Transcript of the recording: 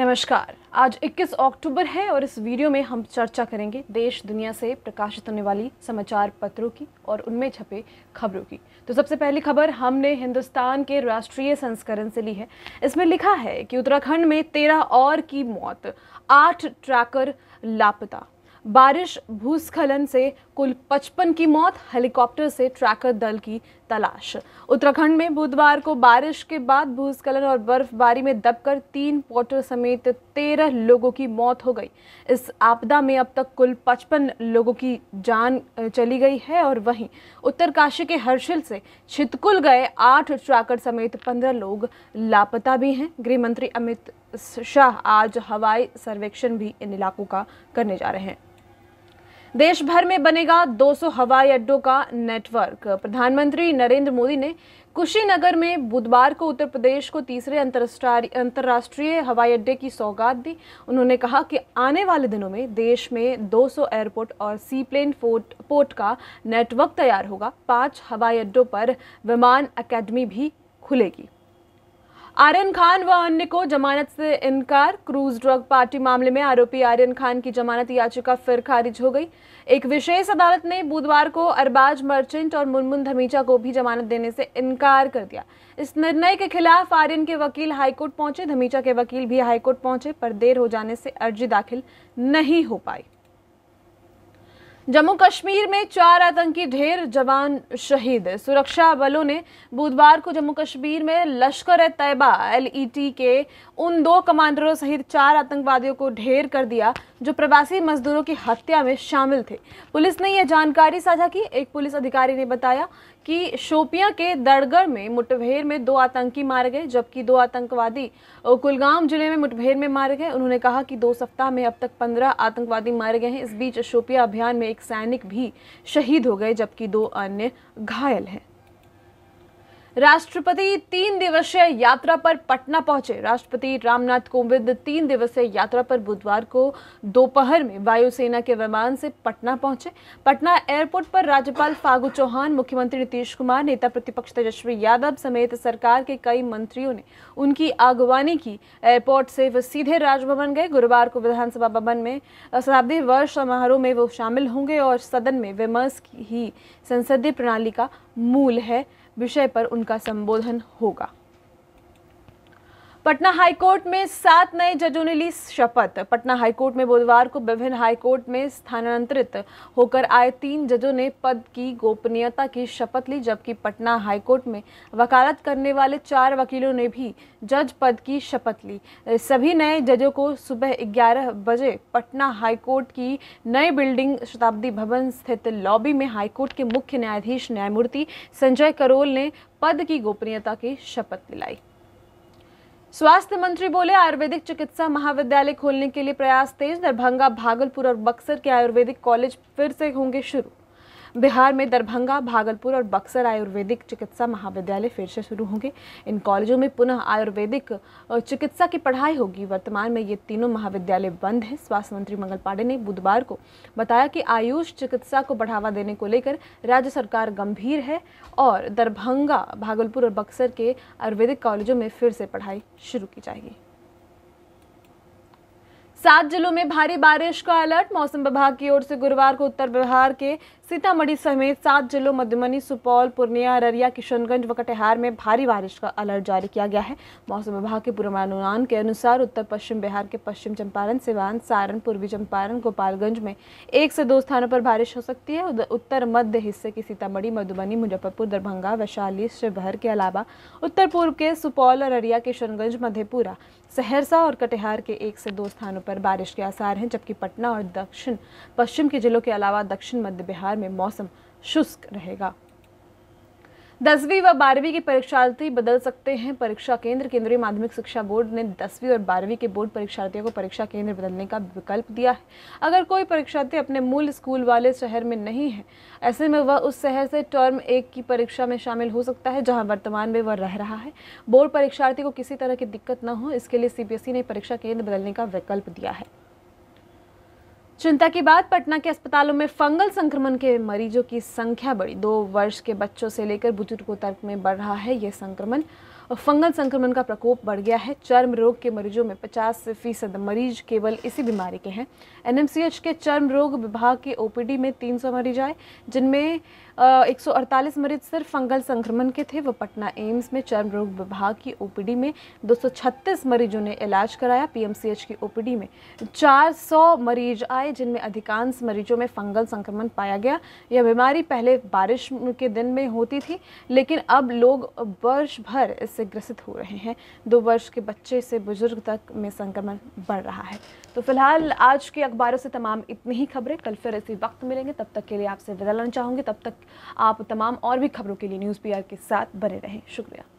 नमस्कार आज 21 अक्टूबर है और इस वीडियो में हम चर्चा करेंगे देश दुनिया से प्रकाशित होने वाली समाचार पत्रों की और उनमें छपे खबरों की तो सबसे पहली खबर हमने हिंदुस्तान के राष्ट्रीय संस्करण से ली है इसमें लिखा है कि उत्तराखंड में तेरह और की मौत आठ ट्रैकर लापता बारिश भूस्खलन से कुल 55 की मौत हेलीकॉप्टर से ट्रैकर दल की तलाश उत्तराखंड में बुधवार को बारिश के बाद भूस्खलन और बर्फबारी में दबकर तीन पोटर समेत तेरह लोगों की मौत हो गई इस आपदा में अब तक कुल 55 लोगों की जान चली गई है और वहीं उत्तरकाशी के हर्षिल से छितकुल गए आठ ट्रैकर समेत पंद्रह लोग लापता भी हैं गृह मंत्री अमित शाह आज हवाई सर्वेक्षण भी इन इलाकों का करने जा रहे हैं देश भर में बनेगा 200 हवाई अड्डों का नेटवर्क प्रधानमंत्री नरेंद्र मोदी ने कुशीनगर में बुधवार को उत्तर प्रदेश को तीसरे अंतर्राष्ट्रीय हवाई अड्डे की सौगात दी उन्होंने कहा कि आने वाले दिनों में देश में 200 एयरपोर्ट और सी प्लेन फोर्ट पोर्ट का नेटवर्क तैयार होगा पांच हवाई अड्डों पर विमान अकेडमी भी खुलेगी आर्यन खान व अन्य को जमानत से इनकार क्रूज ड्रग पार्टी मामले में आरोपी आर्यन खान की जमानत याचिका फिर खारिज हो गई एक विशेष अदालत ने बुधवार को अरबाज मर्चेंट और मुनमुन धमीचा को भी जमानत देने से इनकार कर दिया इस निर्णय के खिलाफ आर्यन के वकील हाईकोर्ट पहुंचे धमीचा के वकील भी हाईकोर्ट पहुंचे पर देर हो जाने से अर्जी दाखिल नहीं हो पाई जम्मू कश्मीर में चार आतंकी ढेर जवान शहीद सुरक्षा बलों ने बुधवार को जम्मू कश्मीर में लश्कर ए तैयबा एल के उन दो कमांडरों सहित चार आतंकवादियों को ढेर कर दिया जो प्रवासी मजदूरों की हत्या में शामिल थे पुलिस ने यह जानकारी साझा की एक पुलिस अधिकारी ने बताया कि शोपिया के दड़गढ़ में मुठभेड़ में दो आतंकी मारे गए जबकि दो आतंकवादी कुलगाम जिले में मुठभेड़ में मारे गए उन्होंने कहा कि दो सप्ताह में अब तक पंद्रह आतंकवादी मारे गए हैं इस बीच शोपिया अभियान में एक सैनिक भी शहीद हो गए जबकि दो अन्य घायल हैं राष्ट्रपति तीन दिवसीय यात्रा पर पटना पहुंचे राष्ट्रपति रामनाथ कोविंद तीन दिवसीय यात्रा पर बुधवार को दोपहर में वायुसेना के विमान से पटना पहुंचे पटना एयरपोर्ट पर राज्यपाल फागू चौहान मुख्यमंत्री नीतीश कुमार नेता प्रतिपक्ष तेजस्वी यादव समेत सरकार के कई मंत्रियों ने उनकी अगवानी की एयरपोर्ट से वे सीधे राजभवन गए गुरुवार को विधानसभा भवन में शताब्दी वर्ष समारोह में वो शामिल होंगे और सदन में विमर्श ही संसदीय प्रणाली का मूल है विषय पर उनका संबोधन होगा पटना हाईकोर्ट में सात नए जजों ने ली शपथ पटना हाईकोर्ट में बुधवार को विभिन्न हाईकोर्ट में स्थानांतरित होकर आए तीन जजों ने पद की गोपनीयता की शपथ ली जबकि पटना हाईकोर्ट में वकालत करने वाले चार वकीलों ने भी जज पद की शपथ ली सभी नए जजों को सुबह ग्यारह बजे पटना हाईकोर्ट की नई बिल्डिंग शताब्दी भवन स्थित लॉबी में हाईकोर्ट के मुख्य न्यायाधीश न्यायमूर्ति संजय करोल ने पद की गोपनीयता की शपथ दिलाई स्वास्थ्य मंत्री बोले आयुर्वेदिक चिकित्सा महाविद्यालय खोलने के लिए प्रयास तेज दरभंगा भागलपुर और बक्सर के आयुर्वेदिक कॉलेज फिर से होंगे शुरू बिहार में दरभंगा भागलपुर और बक्सर आयुर्वेदिक चिकित्सा महाविद्यालय फिर से शुरू होंगे इन कॉलेजों में पुनः आयुर्वेदिक चिकित्सा की पढ़ाई होगी वर्तमान में ये तीनों महाविद्यालय बंद हैं स्वास्थ्य मंत्री मंगल पांडे ने बुधवार को बताया कि आयुष चिकित्सा को बढ़ावा देने को लेकर राज्य सरकार गंभीर है और दरभंगा भागलपुर और बक्सर के आयुर्वेदिक कॉलेजों में फिर से पढ़ाई शुरू की जाएगी सात जिलों में भारी बारिश का अलर्ट मौसम विभाग की ओर से गुरुवार को उत्तर बिहार के सीतामढ़ी समेत सात जिलों मधुबनी सुपौल पूर्णिया अररिया किशनगंज व कटिहार में भारी बारिश का अलर्ट जारी किया गया है मौसम विभाग के पूर्वानुमान के अनुसार उत्तर पश्चिम बिहार के पश्चिम चंपारण सिवान सारण पूर्वी चंपारण गोपालगंज में एक से दो स्थानों पर बारिश हो सकती है उत्तर मध्य हिस्से की सीतामढ़ी मधुबनी मुजफ्फरपुर दरभंगा वैशाली शिवहर के अलावा उत्तर पूर्व के सुपौल अररिया किशनगंज मधेपुरा सहरसा और कटिहार के एक से दो स्थानों पर बारिश के आसार हैं जबकि पटना और दक्षिण पश्चिम के जिलों के अलावा दक्षिण मध्य बिहार में मौसम शुष्क रहेगा दसवीं व बारहवीं के परीक्षार्थी बदल सकते हैं परीक्षा केंद्र केंद्रीय माध्यमिक शिक्षा बोर्ड ने दसवीं और बारहवीं के बोर्ड परीक्षार्थियों को परीक्षा केंद्र बदलने का विकल्प दिया है अगर कोई परीक्षार्थी अपने मूल स्कूल वाले शहर में नहीं है ऐसे में वह उस शहर से टर्म एक की परीक्षा में शामिल हो सकता है जहाँ वर्तमान में वह रह रहा है बोर्ड परीक्षार्थी को किसी तरह की दिक्कत न हो इसके लिए सी ने परीक्षा केंद्र बदलने का विकल्प दिया है चिंता की बात पटना के अस्पतालों में फंगल संक्रमण के मरीजों की संख्या बढ़ी दो वर्ष के बच्चों से लेकर बुजुर्गों तक में बढ़ रहा है यह संक्रमण और फंगल संक्रमण का प्रकोप बढ़ गया है चर्म रोग के मरीजों में 50 फीसद मरीज केवल इसी बीमारी के हैं एनएमसीएच के चर्म रोग विभाग के ओपीडी में 300 मरीज आए जिनमें 148 मरीज सिर्फ फंगल संक्रमण के थे वो पटना एम्स में चर्म रोग विभाग की ओपीडी में 236 मरीजों ने इलाज कराया पीएमसीएच की ओपीडी में 400 मरीज आए जिनमें अधिकांश मरीजों में फंगल संक्रमण पाया गया यह बीमारी पहले बारिश के दिन में होती थी लेकिन अब लोग वर्ष भर इससे ग्रसित हो रहे हैं दो वर्ष के बच्चे से बुजुर्ग तक में संक्रमण बढ़ रहा है तो फिलहाल आज के अखबारों से तमाम इतनी ही खबरें कल फिर इसी वक्त मिलेंगे तब तक के लिए आपसे विदा लेना चाहूँगी तब तक आप तमाम और भी खबरों के लिए न्यूज़ पी के साथ बने रहें शुक्रिया